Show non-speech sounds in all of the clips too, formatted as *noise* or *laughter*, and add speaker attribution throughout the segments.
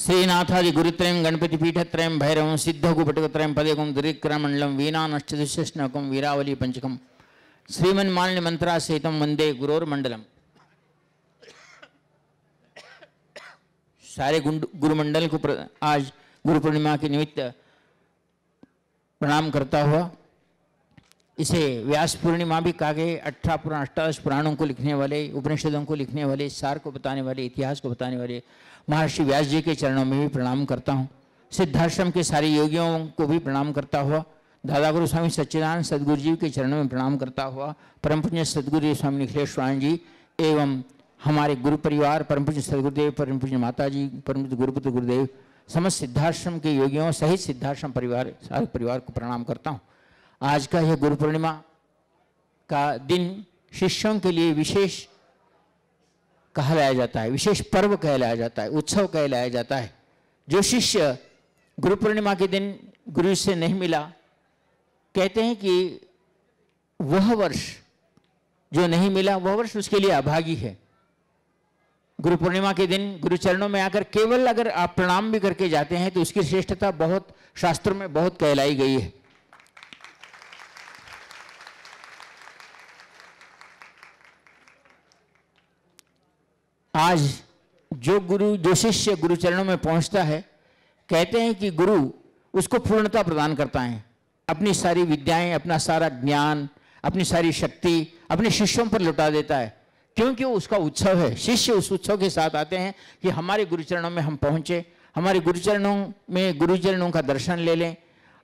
Speaker 1: श्रीनाथादि गुरुत्रयं गणपतिपीठत्रयं भैरवं सिद्धगुपटकत्रयं पदेकं दुरिक्रमण्डलं वीणानष्टदुष्यश्नकं वीरावली पंचकम पञ्चकं श्रीमन्मालिन्यमन्त्रासहितं वंदे गुरोर्मण्डलम् सारे गुरुमंडल को आज गुरु पूर्णिमा के निमित्त प्रणाम करता हुआ इसे व्यास पूर्णिमा भी कहा गया अठारह पुराण अठारह पुराणों को लिखने वाले उपनिषदों को लिखने वाले सार को बताने वाले इतिहास को बताने वाले महर्षि व्यास जी के चरणों में भी प्रणाम करता हूँ सिद्धाश्रम के सारे योगियों को भी प्रणाम करता हुआ दादा गुरु स्वामी सच्चिदानंद सदगुरु जी के चरणों में प्रणाम करता हुआ परम पुण्य सदगुरु स्वामी निखिलेश्वरान जी एवं हमारे गुरु परिवार परम पुज सदगुरुदेव परम पूज्य माता जी परम गुरुपुत्र गुरुदेव समस्त सिद्धाश्रम के योगियों सहित सिद्धाश्रम परिवार सारे परिवार को प्रणाम करता हूँ आज का यह गुरु पूर्णिमा का दिन शिष्यों के लिए विशेष कहलाया जाता है विशेष पर्व कहलाया जाता है उत्सव कहलाया जाता है जो शिष्य गुरु पूर्णिमा के दिन गुरु से नहीं मिला कहते हैं कि वह वर्ष जो नहीं मिला वह वर्ष उसके लिए अभागी है गुरु पूर्णिमा के दिन गुरु चरणों में आकर केवल अगर आप प्रणाम भी करके जाते हैं तो उसकी श्रेष्ठता बहुत शास्त्रों में बहुत कहलाई गई है आज जो गुरु जो शिष्य गुरुचरणों में पहुंचता है कहते हैं कि गुरु उसको पूर्णता प्रदान करता है अपनी सारी विद्याएं अपना सारा ज्ञान अपनी सारी शक्ति अपने शिष्यों पर लुटा देता है क्योंकि वो उसका उत्सव है शिष्य उस उत्सव के साथ आते हैं कि हमारे गुरुचरणों में हम पहुंचे हमारे गुरुचरणों में गुरुचरणों का दर्शन ले लें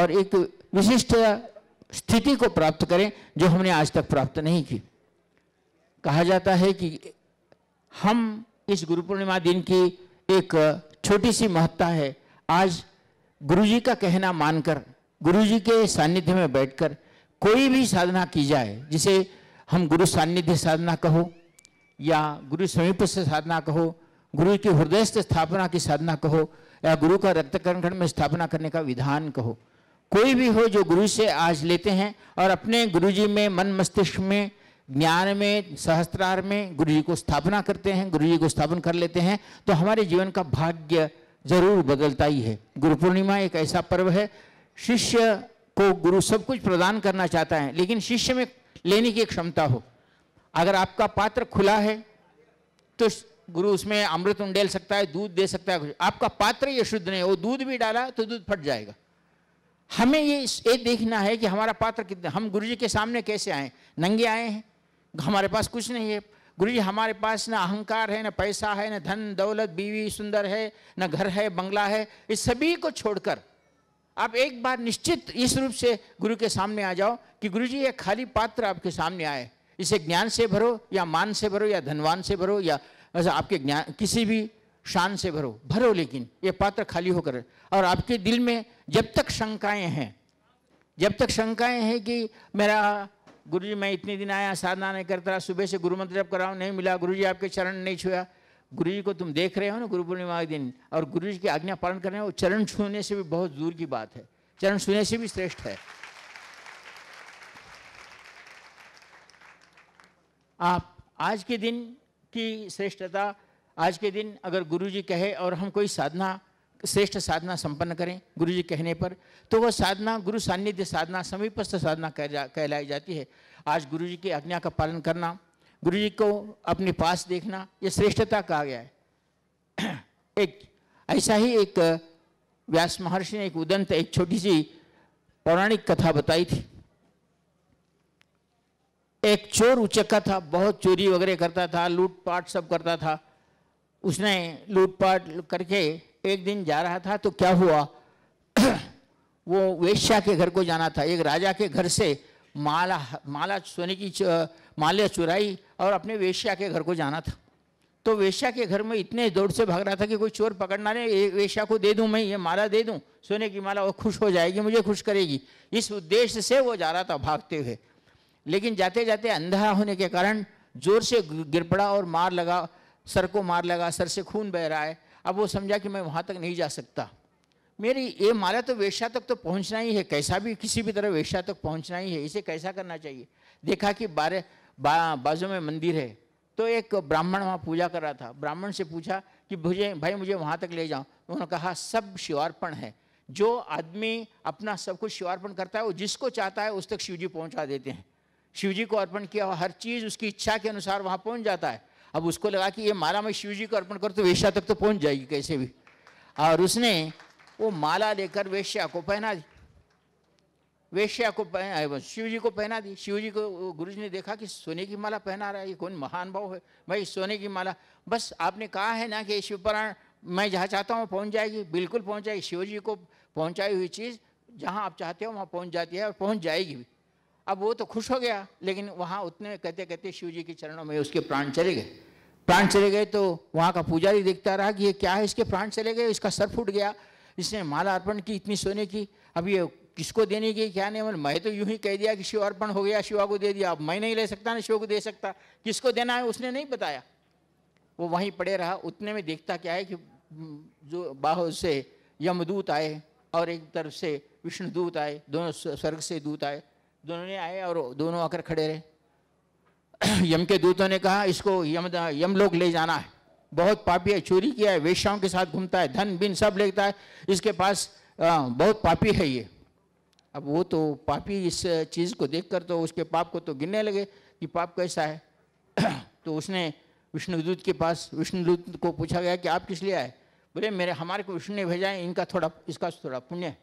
Speaker 1: और एक विशिष्ट स्थिति को प्राप्त करें जो हमने आज तक प्राप्त नहीं की कहा जाता है कि हम इस गुरु पूर्णिमा दिन की एक छोटी सी महत्ता है आज गुरुजी का कहना मानकर गुरुजी के सानिध्य में बैठकर कोई भी साधना की जाए जिसे हम गुरु सानिध्य साधना कहो या गुरु समीप से साधना कहो गुरु की हृदय से स्थापना की साधना कहो या गुरु का रक्त कर्ण में स्थापना करने का विधान कहो कोई भी हो जो गुरु से आज लेते हैं और अपने गुरुजी में मन मस्तिष्क में ज्ञान में सहस्त्रार में गुरु जी को स्थापना करते हैं गुरु जी को स्थापन कर लेते हैं तो हमारे जीवन का भाग्य जरूर बदलता ही है गुरु पूर्णिमा एक ऐसा पर्व है शिष्य को गुरु सब कुछ प्रदान करना चाहता है लेकिन शिष्य में लेने की क्षमता हो अगर आपका पात्र खुला है तो गुरु उसमें अमृत उंडेल सकता है दूध दे सकता है आपका पात्र ये शुद्ध नहीं वो दूध भी डाला तो दूध फट जाएगा हमें ये ये देखना है कि हमारा पात्र कितना हम गुरु जी के सामने कैसे आए नंगे आए हैं हमारे पास कुछ नहीं है गुरु जी हमारे पास ना अहंकार है ना पैसा है ना धन दौलत बीवी सुंदर है ना घर है बंगला है इस सभी को छोड़कर आप एक बार निश्चित इस रूप से गुरु के सामने आ जाओ कि गुरु जी ये खाली पात्र आपके सामने आए इसे ज्ञान से भरो या मान से भरो या धनवान से भरो या आपके ज्ञान किसी भी शान से भरो भरो लेकिन ये पात्र खाली होकर और आपके दिल में जब तक शंकाएं हैं जब तक शंकाएं हैं कि मेरा गुरु जी मैं इतने दिन आया साधना नहीं करता रहा सुबह से गुरु मंत्र जब कराऊ नहीं मिला गुरु जी आपके चरण नहीं छुआ गुरु जी को तुम देख रहे हो ना गुरु पूर्णिमा के दिन और गुरु जी की आज्ञा पालन कर रहे हो चरण छूने से भी बहुत दूर की बात है चरण छूने से भी श्रेष्ठ है आप आज के दिन की श्रेष्ठता आज के दिन अगर गुरु जी कहे और हम कोई साधना श्रेष्ठ साधना संपन्न करें गुरु जी कहने पर तो वह साधना गुरु सान्निध्य साधना समीपस्थ साधना कहलाई जाती है आज गुरु जी की आज्ञा का पालन करना गुरु जी को अपने पास देखना ये श्रेष्ठता कहा गया है *clears throat* एक ऐसा ही एक व्यास महर्षि ने एक उदंत एक छोटी सी पौराणिक कथा बताई थी एक चोर उचक्का था बहुत चोरी वगैरह करता था लूटपाट सब करता था उसने लूटपाट करके एक दिन जा रहा था तो क्या हुआ वो वेश्या के घर को जाना था एक राजा के घर से माला माला सोने की माले चुराई और अपने वेश्या के घर को जाना था तो वेश्या के घर में इतने दौड़ से भाग रहा था कि कोई चोर पकड़ना नहीं वेश्या को दे दूं मैं ये माला दे दूं सोने की माला वो खुश हो जाएगी मुझे खुश करेगी इस उद्देश्य से वो जा रहा था भागते हुए लेकिन जाते जाते अंधा होने के कारण जोर से गिर पड़ा और मार लगा सर को मार लगा सर से खून बह रहा है अब वो समझा कि मैं वहाँ तक नहीं जा सकता मेरी ये माला तो वेश्या तक तो पहुँचना ही है कैसा भी किसी भी तरह वेश्या तक पहुँचना ही है इसे कैसा करना चाहिए देखा कि बारह बा, बाजू में मंदिर है तो एक ब्राह्मण वहाँ पूजा कर रहा था ब्राह्मण से पूछा कि मुझे भाई मुझे वहाँ तक ले जाओ तो उन्होंने कहा सब शिवार्पण है जो आदमी अपना सब कुछ शिवार्पण करता है वो जिसको चाहता है उस तक शिवजी पहुँचा देते हैं शिवजी को अर्पण किया हर चीज़ उसकी इच्छा के अनुसार वहाँ पहुँच जाता है अब उसको लगा कि ये माला मैं शिव जी को अर्पण कर तो वेश्या तक तो पहुंच जाएगी कैसे भी और उसने वो माला लेकर वेश्या को पहना दी वेश्या को पहना शिव जी को पहना दी शिव जी को गुरु जी ने देखा कि सोने की माला पहना रहा है ये कौन महान भाव है भाई सोने की माला बस आपने कहा है ना कि शिवपुराण मैं जहाँ चाहता हूँ पहुँच जाएगी बिल्कुल पहुँच जाएगी शिव जी को पहुँचाई हुई चीज़ जहाँ आप चाहते हो वहाँ पहुँच जाती है और पहुँच जाएगी भी अब वो तो खुश हो गया लेकिन वहाँ उतने कहते कहते शिव जी के चरणों में उसके प्राण चले गए प्राण चले गए तो वहाँ का पुजारी देखता रहा कि ये क्या है इसके प्राण चले गए इसका सर फूट गया इसने माला अर्पण की इतनी सोने की अब ये किसको देने की क्या नहीं मैं तो यूं ही कह दिया कि शिव अर्पण हो गया शिवा को दे दिया अब मैं नहीं ले सकता ना शिव को दे सकता किसको देना है उसने नहीं बताया वो वहीं पड़े रहा उतने में देखता क्या है कि हम्म, जो बाहु से यमदूत आए और एक तरफ से विष्णुदूत आए दोनों स्वर्ग से दूत आए दोनों ने आए और दोनों आकर खड़े रहे *clears throat* यम के दूतों ने कहा इसको यम यम लोग ले जाना है बहुत पापी है चोरी किया है वेश्याओं के साथ घूमता है धन बिन सब लेता है इसके पास आ, बहुत पापी है ये अब वो तो पापी इस चीज़ को देखकर तो उसके पाप को तो गिनने लगे कि पाप कैसा है *clears throat* तो उसने विष्णुदूत के पास विष्णुदूत को पूछा गया कि आप किस लिए आए बोले मेरे हमारे को विष्णु ने भेजा है इनका थोड़ा इसका थोड़ा पुण्य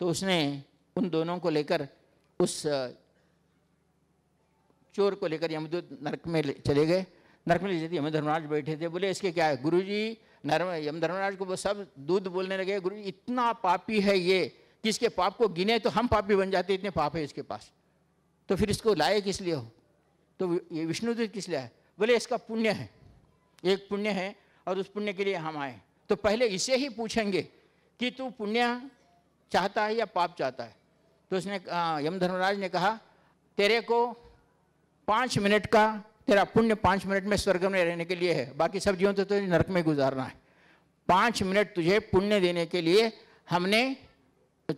Speaker 1: तो उसने उन दोनों को लेकर उस चोर को लेकर यमदूत नरक में चले गए नरक में ले जाती यमन धर्मराज बैठे थे बोले इसके क्या है गुरु जी नर्म यम धर्मराज को सब दूध बोलने लगे गुरु जी इतना पापी है ये कि इसके पाप को गिने तो हम पापी बन जाते इतने पाप है इसके पास तो फिर इसको लाए किस लिए हो तो ये विष्णुदूत किस लिए है बोले इसका पुण्य है एक पुण्य है और उस पुण्य के लिए हम आए तो पहले इसे ही पूछेंगे कि तू पुण्य चाहता है या पाप चाहता है तो उसने यम धर्मराज ने कहा तेरे को पाँच मिनट का तेरा पुण्य पाँच मिनट में स्वर्ग में रहने के लिए है बाकी सब जीवन तो तुझे नरक में गुजारना है पाँच मिनट तुझे पुण्य देने के लिए हमने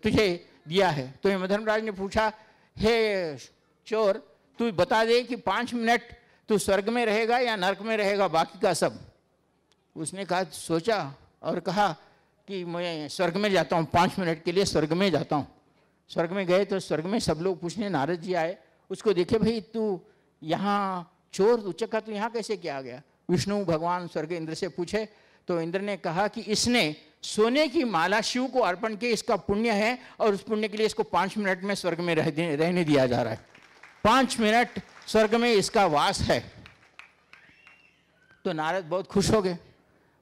Speaker 1: तुझे दिया है तो धर्मराज ने पूछा हे चोर तू बता दे कि पाँच मिनट तू स्वर्ग में रहेगा या नरक में रहेगा बाकी का सब उसने कहा सोचा और कहा कि मैं स्वर्ग में जाता हूँ पाँच मिनट के लिए स्वर्ग में जाता हूँ स्वर्ग में गए तो स्वर्ग में सब लोग पूछने नारद जी आए उसको देखे भाई तू यहाँ चोर उचक्का तू यहाँ कैसे किया गया विष्णु भगवान स्वर्ग इंद्र से पूछे तो इंद्र ने कहा कि इसने सोने की माला शिव को अर्पण की इसका पुण्य है और उस पुण्य के लिए इसको पाँच मिनट में स्वर्ग में रह रहने दिया जा रहा है पाँच मिनट स्वर्ग में इसका वास है तो नारद बहुत खुश हो गए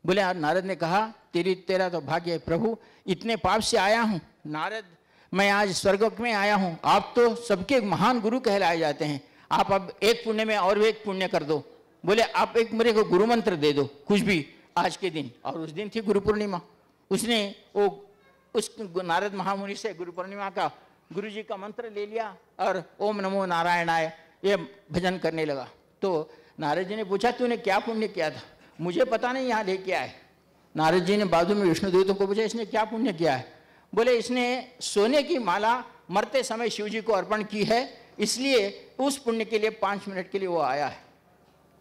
Speaker 1: बोले नारद ने कहा तेरी तेरा तो भाग्य है प्रभु इतने पाप से आया हूँ नारद मैं आज स्वर्ग में आया हूँ आप तो सबके महान गुरु कहलाए जाते हैं आप अब एक पुण्य में और एक पुण्य कर दो बोले आप एक मेरे को गुरु मंत्र दे दो कुछ भी आज के दिन और उस दिन थी गुरु पूर्णिमा उसने वो उस नारद महामुनि से गुरु पूर्णिमा का गुरु जी का मंत्र ले लिया और ओम नमो नारायणाय ये भजन करने लगा तो नारद जी ने पूछा तूने क्या पुण्य किया था मुझे पता नहीं यहाँ लेके आए नारद जी ने बाजू में विष्णुदेव को पूछा इसने क्या पुण्य किया है बोले इसने सोने की माला मरते समय शिव जी को अर्पण की है इसलिए उस पुण्य के लिए पांच मिनट के लिए वो आया है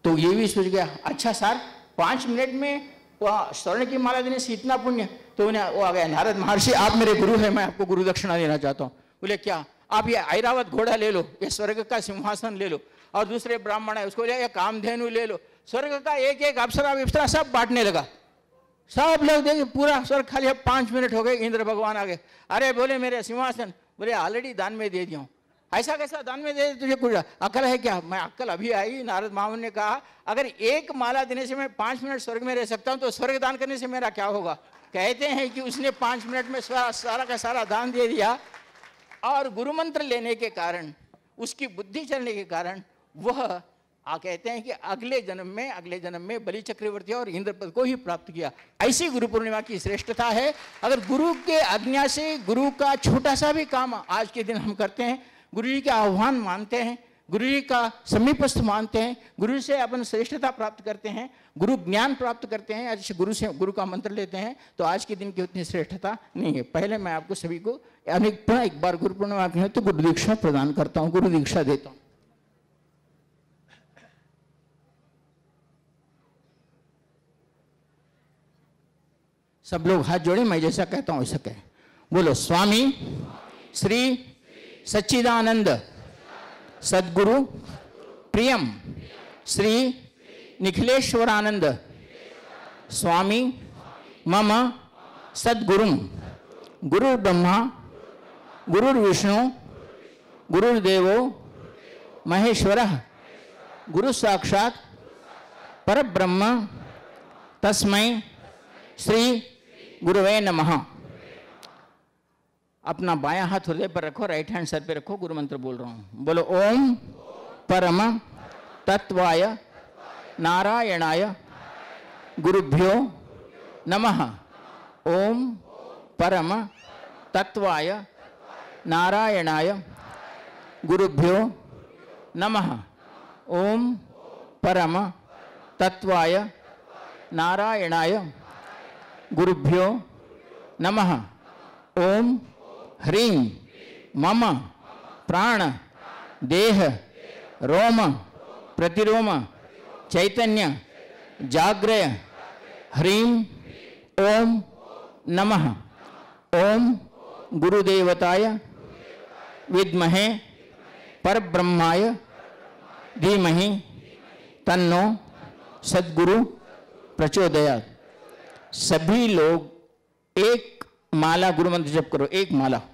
Speaker 1: तो ये भी सोच गया अच्छा सर पांच मिनट में स्वर्ण की माला देने से इतना पुण्य तो उन्हें वो आ गया नारद महर्षि आप मेरे गुरु हैं मैं आपको गुरु दक्षिणा देना चाहता हूँ बोले क्या आप ये ऐरावत घोड़ा ले लो ये स्वर्ग का सिंहासन ले लो और दूसरे ब्राह्मण है उसको ले कामधेनु ले लो स्वर्ग का एक एक अप्सरा विपसरा सब बांटने लगा सब लोग देखे पूरा सर खाली अब पांच मिनट हो गए इंद्र भगवान आ गए अरे बोले मेरे सिंहासन बोले ऑलरेडी दान में दे दिया ऐसा कैसा दान में दे तुझे कुछ अकल है क्या मैं अक्ल अभी आई नारद मामन ने कहा अगर एक माला देने से मैं पांच मिनट स्वर्ग में रह सकता हूँ तो स्वर्ग दान करने से मेरा क्या होगा कहते हैं कि उसने पांच मिनट में सारा का सारा दान दे दिया और गुरु मंत्र लेने के कारण उसकी बुद्धि चलने के कारण वह आ कहते हैं कि अगले जन्म में अगले जन्म में बलि चक्रवर्ती और इंद्रपद को ही प्राप्त किया ऐसी गुरु पूर्णिमा की श्रेष्ठता है अगर गुरु के आज्ञा से गुरु का छोटा सा भी काम आज के दिन हम करते हैं गुरु जी के आह्वान मानते हैं गुरु जी का समीपस्थ मानते हैं गुरु से अपन श्रेष्ठता प्राप्त करते हैं गुरु ज्ञान प्राप्त करते हैं ऐसे गुरु से गुरु का मंत्र लेते हैं तो आज के दिन की उतनी श्रेष्ठता नहीं है पहले मैं आपको सभी को अनेक पुनः एक बार गुरु पूर्णिमा की तो गुरु दीक्षा प्रदान करता हूँ गुरु दीक्षा देता हूँ सब लोग हाथ जोड़े मैं जैसा कहता हूँ वैसा कह बोलो स्वामी श्री सच्चिदानंद सदगुरु प्रियम श्री निखिलेश्वरानंद स्वामी मम सदगुरु गुरु ब्रह्मा गुरुर्विष्णु गुरुर्देव महेश्वर गुरु साक्षात पर ब्रह्म तस्मय श्री गुरुवे नमः अपना बाया हाथ हृदय पर रखो राइट हैंड सर पे रखो गुरु मंत्र बोल रहा हूँ बोलो ओम परम तत्वाय नारायणाय गुरुभ्यो नमः ओम परम तत्वाय नारायणाय गुरुभ्यो नमः ओम परम तत्वाय नारायणाय गुरुभ्यो नमः ओम ह्रीं मम प्राण देह रोम प्रतिरोम चैतन्य जाग्रय ह्रीं ओम नमः ओम गुरुदेवताय विद्महे परब्रह्माय धीमहि तन्नो सद्गुरु प्रचोदयात् सभी लोग एक माला गुरु मंत्र जप करो एक माला